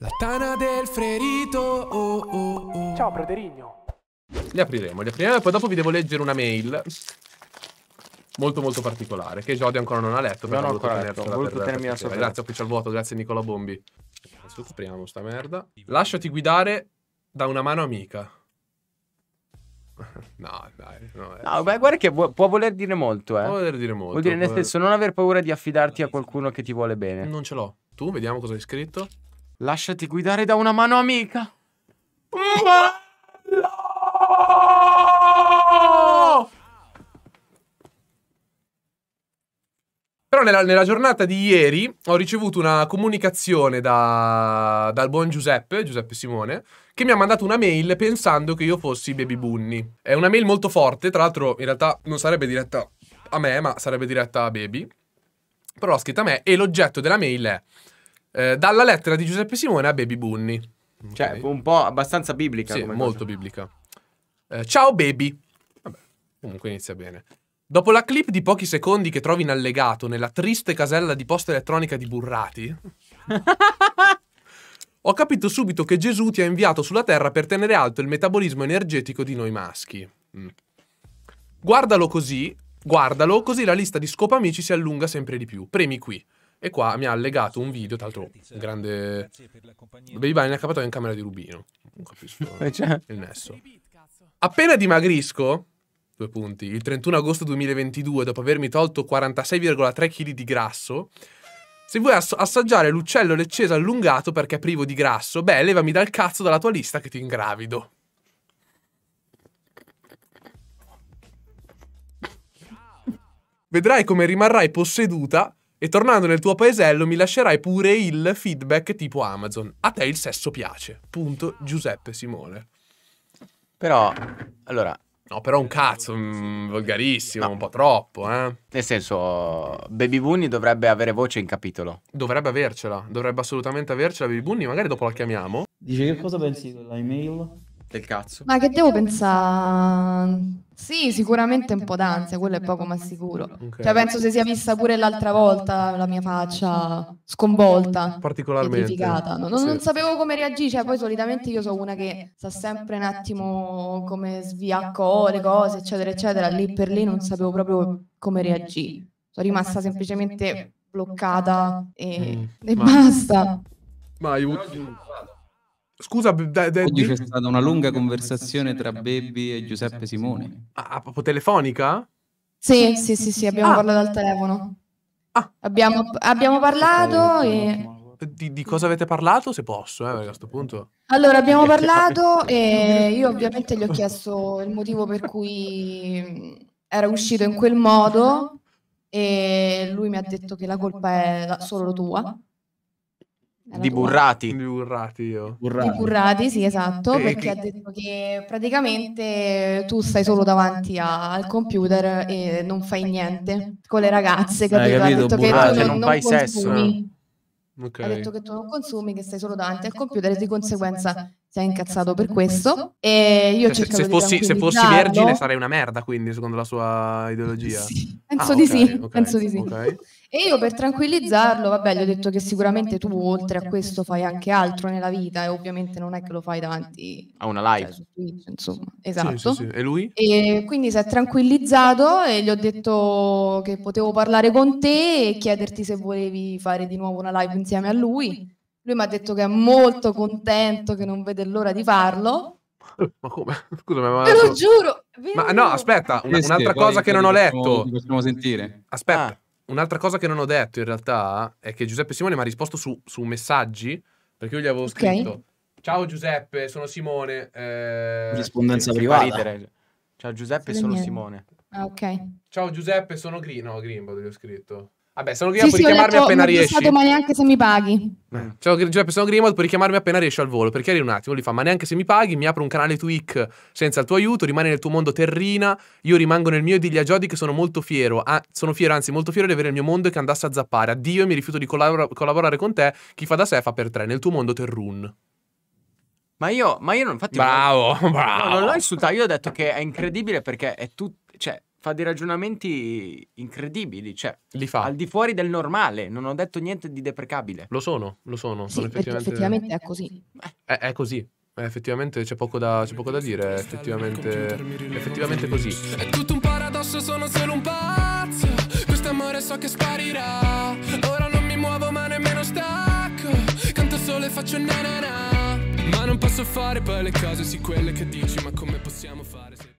La tana del ferito. oh oh oh. Ciao, Praterigno. Li apriremo, li apriremo e poi dopo vi devo leggere una mail molto molto particolare che Jody ancora non ha letto però non ho ancora letto, ho voluto tenermi la sua Grazie qui c'è il Vuoto, grazie Nicola Bombi. Adesso scopriamo sta merda. Lasciati guidare da una mano amica. No, dai. No, eh. no beh, guarda che può, voler dire molto, eh. Può voler dire molto. Vuol dire nel senso non aver paura di affidarti a qualcuno che ti vuole bene. Non ce l'ho. Tu, vediamo cosa hai scritto. Lasciati guidare da una mano amica. No! Però nella, nella, giornata di ieri ho ricevuto una comunicazione da, dal buon Giuseppe, Giuseppe Simone, che mi ha mandato una mail pensando che io fossi Baby Bunny. È una mail molto forte, tra l'altro in realtà non sarebbe diretta a me, ma sarebbe diretta a Baby. Però l'ha scritta a me e l'oggetto della mail è eh, dalla lettera di Giuseppe Simone a Baby Bunny. Cioè, un po' abbastanza biblica. Sì, molto cosa. biblica. Eh, ciao baby. Vabbè, comunque inizia bene. Dopo la clip di pochi secondi che trovi in allegato nella triste casella di posta elettronica di Burrati, ho capito subito che Gesù ti ha inviato sulla Terra per tenere alto il metabolismo energetico di noi maschi. Mm. Guardalo così, guardalo, così la lista di scopamici si allunga sempre di più. Premi qui. E qua mi ha allegato un video, tra l'altro un grande... Baby Bunny è accapato in camera di Rubino. Non capisco eh, cioè... il nesso. Appena dimagrisco, due punti, il 31 agosto 2022, dopo avermi tolto 46,3 kg di grasso, se vuoi ass assaggiare l'uccello leccese allungato perché è privo di grasso, beh, levami dal cazzo dalla tua lista che ti ingravido. Vedrai come rimarrai posseduta e tornando nel tuo paesello mi lascerai pure il feedback tipo Amazon. A te il sesso piace. Punto Giuseppe Simone. Però, allora... No, però un cazzo, mh, mm, volgarissimo, no. un po' troppo, eh. Nel senso, Baby Bunny dovrebbe avere voce in capitolo. Dovrebbe avercela, dovrebbe assolutamente avercela Baby Bunny, magari dopo la chiamiamo. Dice che cosa pensi della email? Del cazzo. Ma che devo pensare? Sì, sicuramente un po' d'ansia, quello è poco ma sicuro. Okay. Cioè, penso cioè, se sia vista pure l'altra volta la mia faccia sconvolta, particolarmente. Non, sì. non sapevo come reagire, cioè, poi cioè, solitamente io sono una che sa sempre un attimo come sviacco le cose, eccetera, eccetera. Lì per lì non sapevo proprio come reagire. Sono rimasta semplicemente bloccata e, mm. e ma... basta. Ma aiuto. Scusa, da, da, oggi c'è stata una lunga conversazione tra Baby e Giuseppe Simone. Ah, ah proprio telefonica? Sì, sì, sì, sì, abbiamo ah. parlato al telefono. Ah. Abbiamo, abbiamo parlato e... Di, di, cosa avete parlato, se posso, eh, a questo punto. Allora, abbiamo parlato e io ovviamente gli ho chiesto il motivo per cui mm, era uscito in quel modo e lui mi ha detto che la colpa è solo tua. Di Burrati. Di Burrati io. Burrati. Di Burrati, sì, esatto, eh, perché che... ha detto che praticamente tu stai solo davanti a, al computer e non fai niente con le ragazze, capito? Eh, capito ha detto Burrati, che tu non, non fai consumi. sesso. Okay. Ha detto che tu non consumi, che stai solo davanti al computer e di conseguenza si è incazzato per questo. E io cioè, se, fossi, se fossi vergine sarei una merda, quindi, secondo la sua ideologia. Sì, ah, penso, ah, di okay, sì. Okay, penso di sì, penso di sì. E io per tranquillizzarlo, vabbè, gli ho detto che sicuramente tu oltre a questo fai anche altro nella vita e ovviamente non è che lo fai davanti a una live. Cioè, insomma, esatto. Sì, sì, esatto. sì. E lui? E quindi si è tranquillizzato e gli ho detto che potevo parlare con te e chiederti se volevi fare di nuovo una live insieme a lui. Lui mi ha detto che è molto contento, che non vede l'ora di farlo. Ma come? Scusami, ma... Te lo giuro! Ma no, aspetta, un'altra cosa che non ho letto. Possiamo sentire. Aspetta. Ah Un'altra cosa che non ho detto in realtà è che Giuseppe Simone mi ha risposto su, su messaggi perché io gli avevo okay. scritto Ciao Giuseppe, sono Simone. Eh, Rispondenza privata. Ciao Giuseppe, sono Simone. Ah, ok. Ciao Giuseppe, sono Green. No, Greenbot gli ho scritto. Vabbè, sono Grimaldo, sì, puoi sì, richiamarmi appena riesci. Non ma neanche se mi paghi. Eh, cioè, Giuseppe, sono Grimaldo, puoi richiamarmi appena riesci al volo. Perché eri un attimo, lui fa, ma neanche se mi paghi, mi apro un canale Twitch senza il tuo aiuto, rimani nel tuo mondo terrina, io rimango nel mio e digli che sono molto fiero, ah, sono fiero, anzi molto fiero di avere il mio mondo e che andasse a zappare. Addio, mi rifiuto di collabor collaborare con te, chi fa da sé fa per tre, nel tuo mondo terrun. Ma io, ma io non, infatti... Bravo, non, bravo. non l'ho insultato, io ho detto che è incredibile perché è tutto... Cioè, fa dei ragionamenti incredibili, cioè li fa. al di fuori del normale, non ho detto niente di deprecabile. Lo sono, lo sono, sì, sono effettivamente... effettivamente... è così. È, è così. Eh, è eh, effettivamente c'è poco da, c'è poco da dire, eh, effettivamente, effettivamente così. È tutto un paradosso, sono solo un pazzo. Questo amore so che sparirà. Ora non mi muovo ma nemmeno stacco. Canto solo e faccio nanana. Ma non posso fare poi le cose, sì quelle che dici, ma come possiamo fare se...